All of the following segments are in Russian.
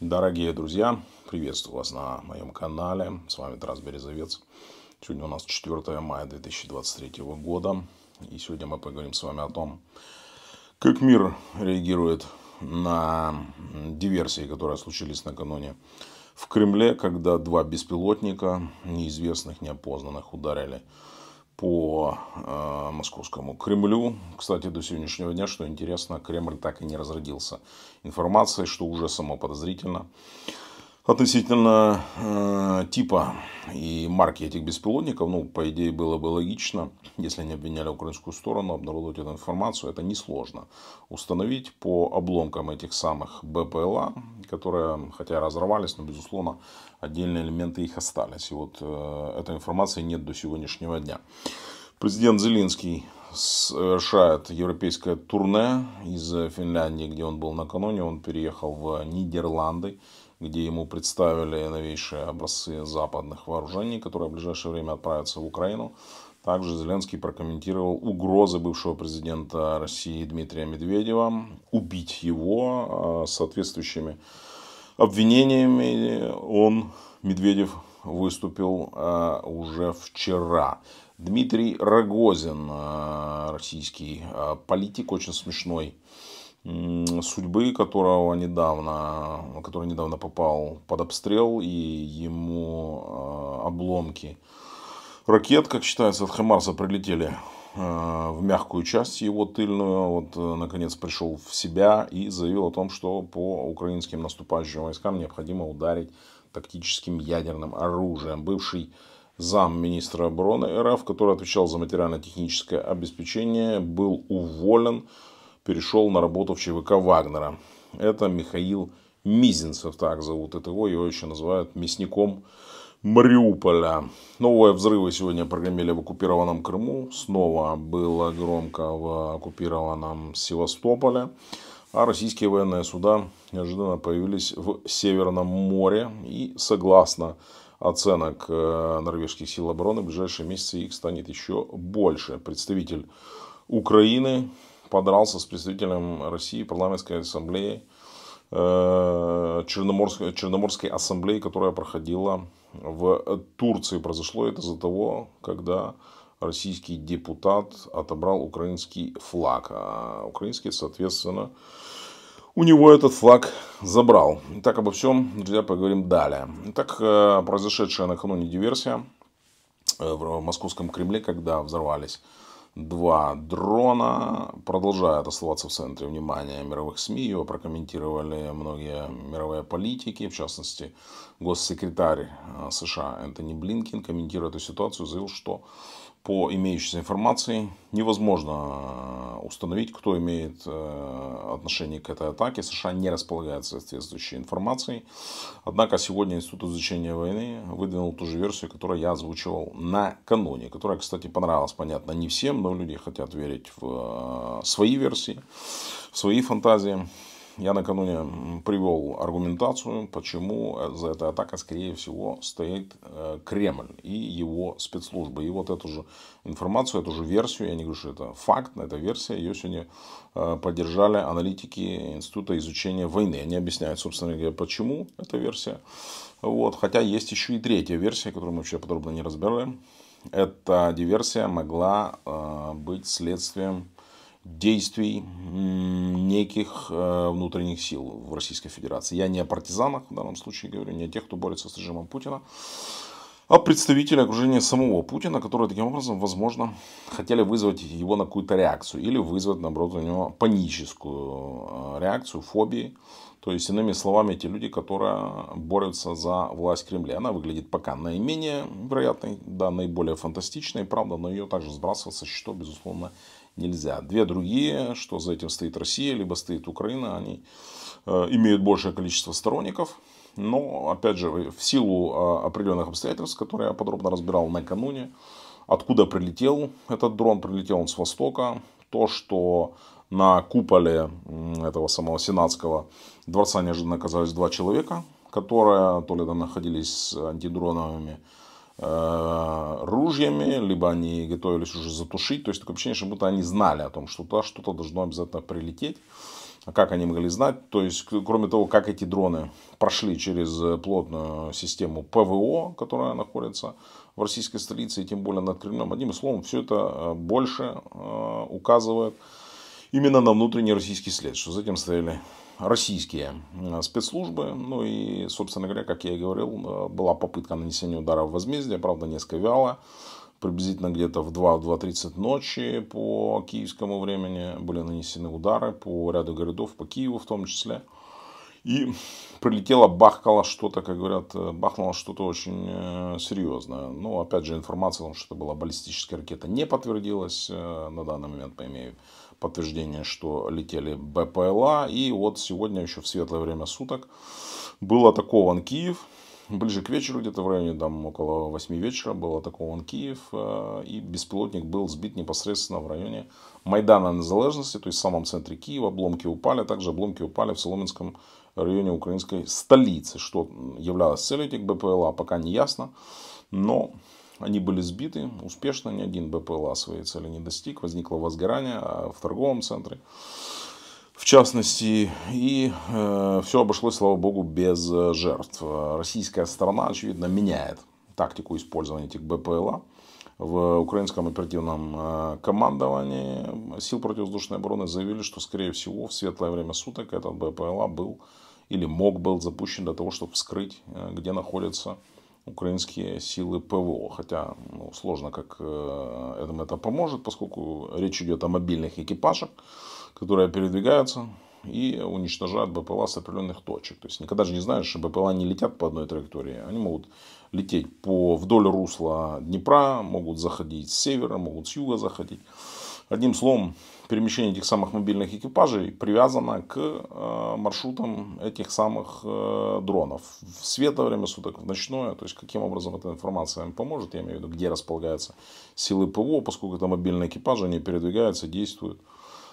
Дорогие друзья, приветствую вас на моем канале. С вами Тарас Березовец. Сегодня у нас 4 мая 2023 года. И сегодня мы поговорим с вами о том, как мир реагирует на диверсии, которые случились накануне в Кремле, когда два беспилотника, неизвестных, неопознанных, ударили по э, московскому Кремлю. Кстати, до сегодняшнего дня, что интересно, Кремль так и не разродился информацией, что уже само подозрительно. Относительно э, типа и марки этих беспилотников, ну, по идее, было бы логично, если они обвиняли украинскую сторону, обнародовать эту информацию, это несложно. Установить по обломкам этих самых БПЛА, которые, хотя разорвались, но, безусловно, отдельные элементы их остались. И вот э, этой информации нет до сегодняшнего дня. Президент Зеленский совершает европейское турне из Финляндии, где он был накануне. Он переехал в Нидерланды где ему представили новейшие образцы западных вооружений, которые в ближайшее время отправятся в Украину. Также Зеленский прокомментировал угрозы бывшего президента России Дмитрия Медведева убить его а, соответствующими обвинениями. Он, Медведев, выступил а, уже вчера. Дмитрий Рогозин, а, российский политик, очень смешной судьбы, которого недавно, который недавно попал под обстрел, и ему а, обломки ракет, как считается, от Хамарса прилетели а, в мягкую часть его тыльную. Вот, э, наконец, пришел в себя и заявил о том, что по украинским наступающим войскам необходимо ударить тактическим ядерным оружием. Бывший зам министра обороны РФ, который отвечал за материально-техническое обеспечение, был уволен перешел на работу в ЧВК Вагнера. Это Михаил Мизинцев, так зовут этого, его, его еще называют мясником Мариуполя. Новые взрывы сегодня прогремели в оккупированном Крыму. Снова было громко в оккупированном Севастополе. А российские военные суда неожиданно появились в Северном море. И согласно оценок э, норвежских сил обороны, в ближайшие месяцы их станет еще больше. Представитель Украины подрался с представителем России парламентской ассамблеи, э, Черноморской, Черноморской ассамблеи, которая проходила в Турции. Произошло это из-за того, когда российский депутат отобрал украинский флаг. А украинский, соответственно, у него этот флаг забрал. так обо всем, друзья, поговорим далее. так э, произошедшая накануне диверсия э, в московском Кремле, когда взорвались Два дрона продолжают оставаться в центре внимания мировых СМИ. Его прокомментировали многие мировые политики, в частности, госсекретарь э, США Энтони Блинкин, комментируя эту ситуацию, заявил, что по имеющейся информации невозможно э, установить, кто имеет э, отношение к этой атаке. США не располагает соответствующей информацией. Однако сегодня Институт изучения войны выдвинул ту же версию, которую я озвучивал накануне. Которая, кстати, понравилась, понятно, не всем, но люди хотят верить в э, свои версии, в свои фантазии. Я накануне привел аргументацию, почему э, за этой атакой, скорее всего, стоит э, Кремль и его спецслужбы. И вот эту же информацию, эту же версию, я не говорю, что это факт, но эта версия, ее сегодня э, поддержали аналитики Института изучения войны. Они объясняют, собственно говоря, почему эта версия. Вот. Хотя есть еще и третья версия, которую мы вообще подробно не разбираем. Эта диверсия могла быть следствием действий неких э, внутренних сил в Российской Федерации. Я не о партизанах в данном случае говорю, не о тех, кто борется с режимом Путина, а представители окружения самого Путина, которые таким образом, возможно, хотели вызвать его на какую-то реакцию или вызвать, наоборот, у него паническую э, реакцию, фобии. То есть, иными словами, эти люди, которые борются за власть Кремля. Она выглядит пока наименее вероятной, да, наиболее фантастичной, правда, но ее также сбрасывать со счетов, безусловно, нельзя. Две другие, что за этим стоит Россия, либо стоит Украина, они э, имеют большее количество сторонников. Но, опять же, в силу а, определенных обстоятельств, которые я подробно разбирал накануне, откуда прилетел этот дрон, прилетел он с востока, то, что на куполе этого самого сенатского дворца неожиданно оказались два человека, которые то ли там находились с антидроновыми Э, ружьями, либо они готовились уже затушить. То есть такое ощущение, что будто они знали о том, что туда что-то должно обязательно прилететь. А как они могли знать? То есть, кроме того, как эти дроны прошли через э, плотную систему ПВО, которая находится в российской столице, и тем более над Кремлем. Одним словом, все это э, больше указывает именно на внутренний российский след, что за этим стояли российские э, спецслужбы. Ну и, собственно говоря, как я и говорил, э, была попытка нанесения удара в возмездие, правда, несколько вяло. Приблизительно где-то в 2-2.30 ночи по киевскому времени были нанесены удары по ряду городов, по Киеву в том числе. И прилетело, бахкало что-то, как говорят, э, бахнуло что-то очень серьезное. Но ну, опять же, информация о том, что это была баллистическая ракета, не подтвердилась на данный момент, мы имеем подтверждение, что летели БПЛА. И вот сегодня еще в светлое время суток был атакован Киев. Ближе к вечеру, где-то в районе там, около 8 вечера, был атакован Киев. Э, и беспилотник был сбит непосредственно в районе Майдана Незалежности, то есть в самом центре Киева. Обломки упали, также обломки упали в Соломенском районе украинской столицы. Что являлось целью этих БПЛА, пока не ясно. Но они были сбиты успешно, ни один БПЛА своей цели не достиг. Возникло возгорание а в торговом центре, в частности. И э, все обошлось, слава богу, без жертв. Российская сторона, очевидно, меняет тактику использования этих БПЛА в украинском оперативном э, командовании сил противовоздушной обороны заявили, что, скорее всего, в светлое время суток этот БПЛА был или мог был запущен для того, чтобы вскрыть, э, где находятся украинские силы ПВО. Хотя ну, сложно, как э, этому это поможет, поскольку речь идет о мобильных экипажах, которые передвигаются и уничтожают БПЛА с определенных точек. То есть никогда же не знаешь, что БПЛА не летят по одной траектории. Они могут лететь по, вдоль русла Днепра, могут заходить с севера, могут с юга заходить. Одним словом, перемещение этих самых мобильных экипажей привязано к э, маршрутам этих самых э, дронов. В светлое время суток, в ночное, то есть каким образом эта информация им поможет, я имею в виду, где располагаются силы ПВО, поскольку это мобильные экипажи, они передвигаются, действуют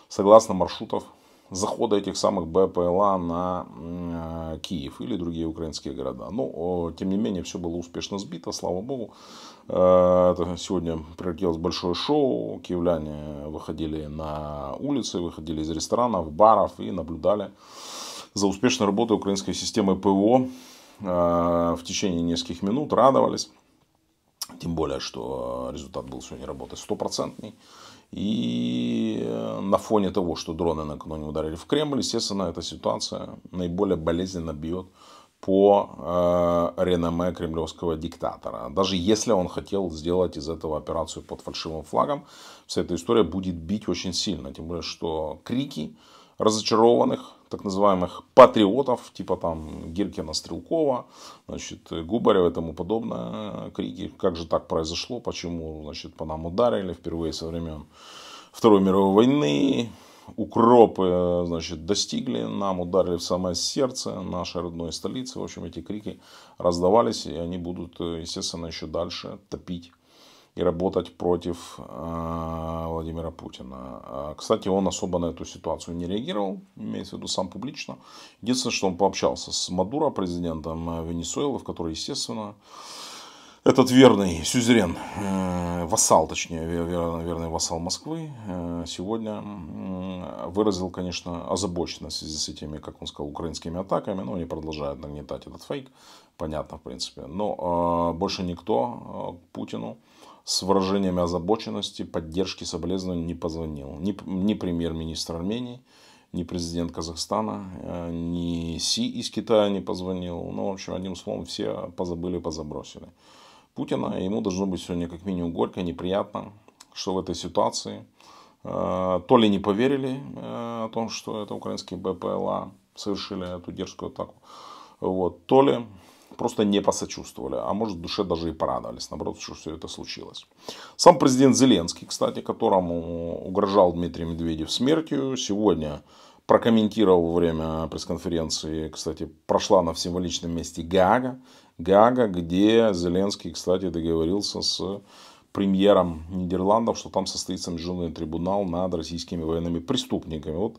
согласно маршрутов захода этих самых БПЛА на э, Киев или другие украинские города. Но, тем не менее, все было успешно сбито, слава богу. Э, сегодня пролетелось большое шоу. Киевляне выходили на улицы, выходили из ресторанов, баров и наблюдали за успешной работой украинской системы ПВО э, в течение нескольких минут, радовались. Тем более, что результат был сегодня работы стопроцентный. И на фоне того, что дроны накануне ударили в Кремль, естественно, эта ситуация наиболее болезненно бьет по э, реноме кремлевского диктатора. Даже если он хотел сделать из этого операцию под фальшивым флагом, вся эта история будет бить очень сильно. Тем более, что крики разочарованных, так называемых патриотов, типа там Гиркина, Стрелкова, значит, Губарева и тому подобное, крики, как же так произошло, почему, значит, по нам ударили впервые со времен Второй мировой войны, укропы, э, значит, достигли, нам ударили в самое сердце нашей родной столицы. В общем, эти крики раздавались, и они будут, э, естественно, еще дальше топить и работать против э, Владимира Путина. А, кстати, он особо на эту ситуацию не реагировал, имеется в виду сам публично. Единственное, что он пообщался с Мадуро, президентом Венесуэлы, в которой, естественно, этот верный сюзерен, э, вассал, точнее, верный, верный вассал Москвы, э, сегодня э, выразил, конечно, озабоченность в связи с этими, как он сказал, украинскими атаками. Но ну, они продолжают нагнетать этот фейк, понятно, в принципе. Но э, больше никто э, Путину с выражениями озабоченности, поддержки, соболезнований не позвонил. Ни, ни премьер-министр Армении, ни президент Казахстана, э, ни Си из Китая не позвонил. Ну, в общем, одним словом, все позабыли, позабросили. Путина. Ему должно быть сегодня как минимум горько, неприятно, что в этой ситуации э, то ли не поверили э, о том, что это украинские БПЛА совершили эту дерзкую атаку, вот, то ли просто не посочувствовали, а может в душе даже и порадовались, наоборот, что все это случилось. Сам президент Зеленский, кстати, которому угрожал Дмитрий Медведев смертью, сегодня прокомментировал во время пресс-конференции, кстати, прошла на символичном месте Гага, Гага, где Зеленский, кстати, договорился с премьером Нидерландов, что там состоится международный трибунал над российскими военными преступниками. Вот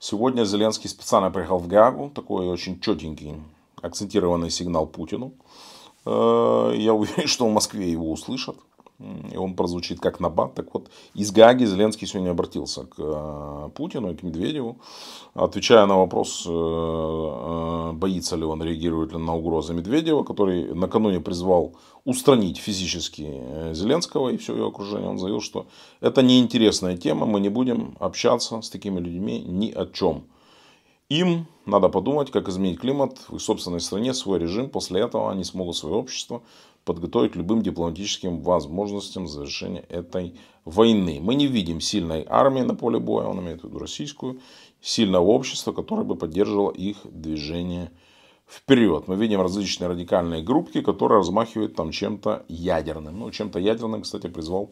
сегодня Зеленский специально приехал в Гагу, такой очень четенький, акцентированный сигнал Путину. Э, я уверен, что в Москве его услышат и он прозвучит как набат. Так вот, из Гаги Зеленский сегодня обратился к э, Путину и к Медведеву, отвечая на вопрос, э, э, боится ли он, реагирует ли на угрозы Медведева, который накануне призвал устранить физически Зеленского и все его окружение. Он заявил, что это неинтересная тема, мы не будем общаться с такими людьми ни о чем. Им надо подумать, как изменить климат в их собственной стране, свой режим. После этого они смогут свое общество подготовить любым дипломатическим возможностям завершения этой войны. Мы не видим сильной армии на поле боя, он имеет в виду российскую, сильного общества, которое бы поддерживало их движение вперед. Мы видим различные радикальные группки, которые размахивают там чем-то ядерным. Ну, чем-то ядерным, кстати, призвал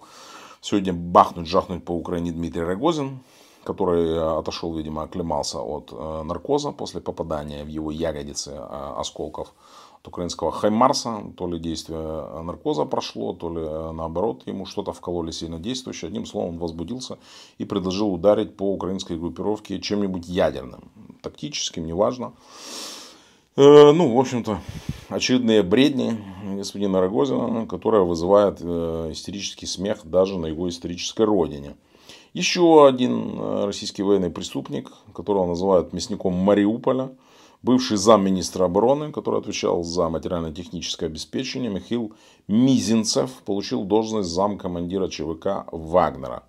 сегодня бахнуть, жахнуть по Украине Дмитрий Рогозин, который э, отошел, видимо, оклемался от э, наркоза после попадания в его ягодицы э, осколков от украинского Хаймарса. То ли действие наркоза прошло, то ли э, наоборот ему что-то вкололи сильно действующее. Одним словом, он возбудился и предложил ударить по украинской группировке чем-нибудь ядерным. Тактическим, неважно. Э, ну, в общем-то, очередные бредни господина Рогозина, которая вызывает э, истерический смех даже на его исторической родине. Еще один российский военный преступник, которого называют мясником Мариуполя – бывший замминистра обороны, который отвечал за материально-техническое обеспечение, Михаил Мизинцев, получил должность замкомандира ЧВК «Вагнера».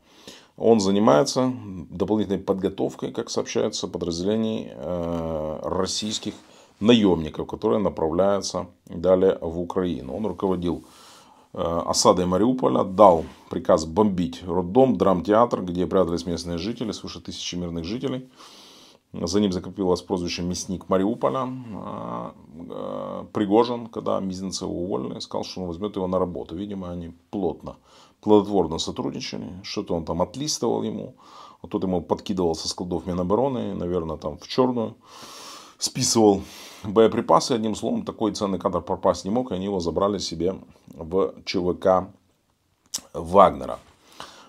Он занимается дополнительной подготовкой, как сообщается, подразделений э, российских наемников, которые направляются далее в Украину. Он руководил э, осадой Мариуполя, дал приказ бомбить роддом, драмтеатр, где прятались местные жители, свыше тысячи мирных жителей – за ним закріпилось прозвище «Мясник Мариуполя». А, а, Пригожин, когда Мизинцева уволили, сказал, что он возьмет его на работу. Видимо, они плотно, плодотворно сотрудничали. Что-то он там отлистывал ему. Вот тот ему подкидывал со складов Минобороны, наверное, там в черную. Списывал боеприпасы. Одним словом, такой ценный кадр пропасть не мог. И они его забрали себе в ЧВК Вагнера.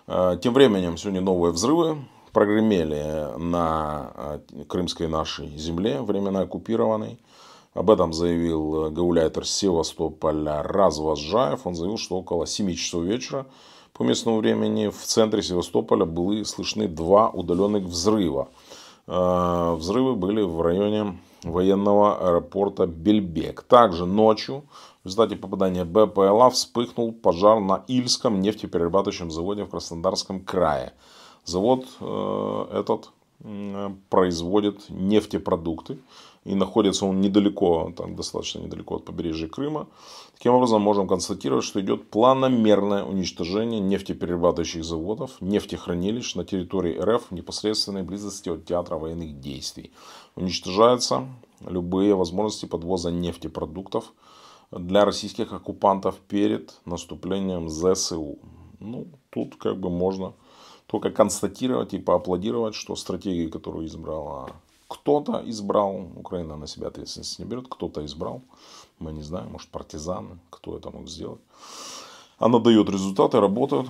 А, тем временем сегодня новые взрывы прогремели на э, крымской нашей земле, временно оккупированной. Об этом заявил э, гауляйтер Севастополя Развозжаев. Он заявил, что около 7 часов вечера по местному времени в центре Севастополя были слышны два удаленных взрыва. Э, взрывы были в районе военного аэропорта Бельбек. Также ночью в результате попадания БПЛА вспыхнул пожар на Ильском нефтеперерабатывающем заводе в Краснодарском крае. Завод э, этот производит нефтепродукты. И находится он недалеко, там достаточно недалеко от побережья Крыма. Таким образом, можем констатировать, что идет планомерное уничтожение нефтеперерабатывающих заводов, нефтехранилищ на территории РФ в непосредственной близости от театра военных действий. Уничтожаются любые возможности подвоза нефтепродуктов для российских оккупантов перед наступлением ЗСУ. Ну, тут как бы можно только констатировать и поаплодировать, что стратегии, которую избрала кто-то избрал, Украина на себя ответственность не берет, кто-то избрал, мы не знаем, может партизаны, кто это мог сделать. Она дает результаты, работает,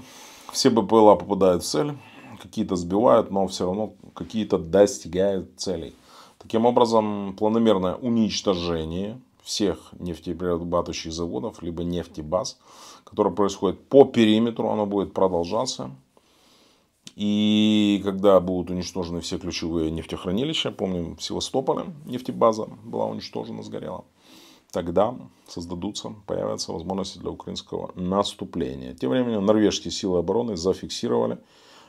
все БПЛА попадают в цель, какие-то сбивают, но все равно какие-то достигают целей. Таким образом, планомерное уничтожение всех нефтеперерабатывающих заводов, либо нефтебаз, которое происходит по периметру, оно будет продолжаться. И когда будут уничтожены все ключевые нефтехранилища, помним, Севастополя нефтебаза была уничтожена, сгорела, тогда создадутся, появятся возможности для украинского наступления. Тем временем норвежские силы обороны зафиксировали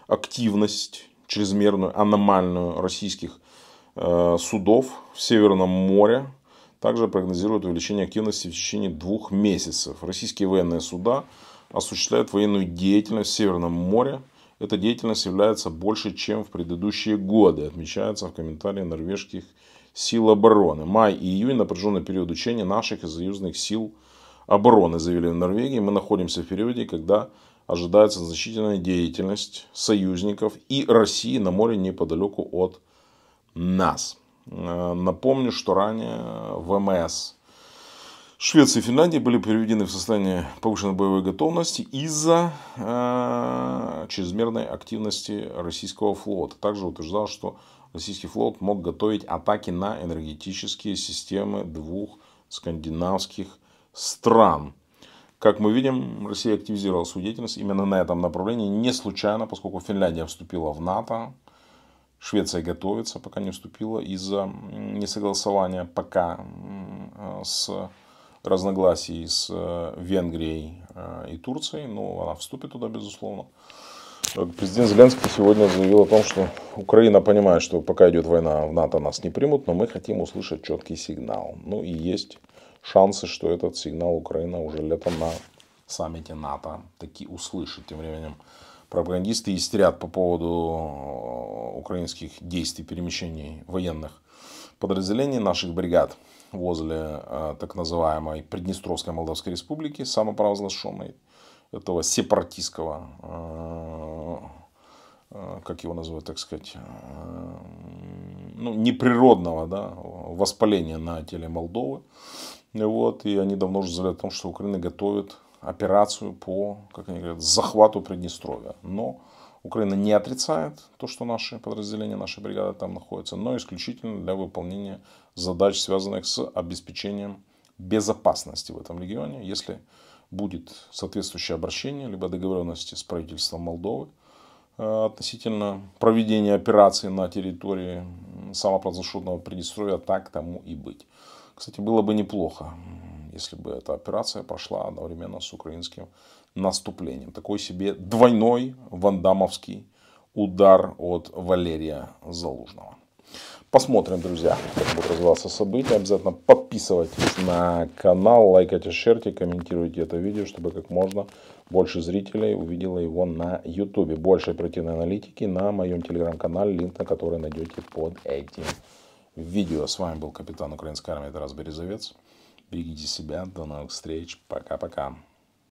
активность чрезмерную, аномальную российских э, судов в Северном море. Также прогнозируют увеличение активности в течение двух месяцев. Российские военные суда осуществляют военную деятельность в Северном море эта деятельность является больше, чем в предыдущие годы, отмечается в комментарии норвежских сил обороны. Май и июнь – напряженный период учения наших и союзных сил обороны, заявили в Норвегии. Мы находимся в периоде, когда ожидается значительная деятельность союзников и России на море неподалеку от нас. Э, напомню, что ранее ВМС Швеция и Финляндия были приведены в состояние повышенной боевой готовности из-за э, чрезмерной активности российского флота. Также утверждал, что российский флот мог готовить атаки на энергетические системы двух скандинавских стран. Как мы видим, Россия активизировала свою деятельность именно на этом направлении. Не случайно, поскольку Финляндия вступила в НАТО, Швеция готовится, пока не вступила из-за несогласования пока э, с разногласий с э, Венгрией э, и Турцией, но она вступит туда, безусловно. Э, президент Зеленский сегодня заявил о том, что Украина понимает, что пока идет война, в НАТО нас не примут, но мы хотим услышать четкий сигнал. Ну и есть шансы, что этот сигнал Украина уже летом на саммите НАТО таки услышит. Тем временем пропагандисты истерят по поводу украинских действий, перемещений военных подразделений наших бригад возле э, так называемой Приднестровской Молдавской Республики, самопровозглашенной, этого сепаратистского, э, э, как его называют, так сказать, ну, неприродного да, воспаления на теле Молдовы. Вот, и они давно уже заявляют о том, что Украина готовит операцию по, как они говорят, захвату Приднестровья. Но Украина не отрицает то, что наши подразделения, наши бригады там находятся, но исключительно для выполнения задач, связанных с обеспечением безопасности в этом регионе. Если будет соответствующее обращение, либо договоренности с правительством Молдовы э, относительно проведения операции на территории самопровозглашенного Приднестровья, так тому и быть. Кстати, было бы неплохо если бы эта операция пошла одновременно с украинским наступлением. Такой себе двойной вандамовский удар от Валерия Залужного. Посмотрим, друзья, как будут развиваться события. Обязательно подписывайтесь на канал, лайкайте, шерьте, комментируйте это видео, чтобы как можно больше зрителей увидело его на YouTube. Больше оперативной аналитики на моем телеграм-канале, линк на который найдете под этим видео. С вами был капитан украинской армии Тарас Березовец. Берегите себя. До новых встреч. Пока-пока.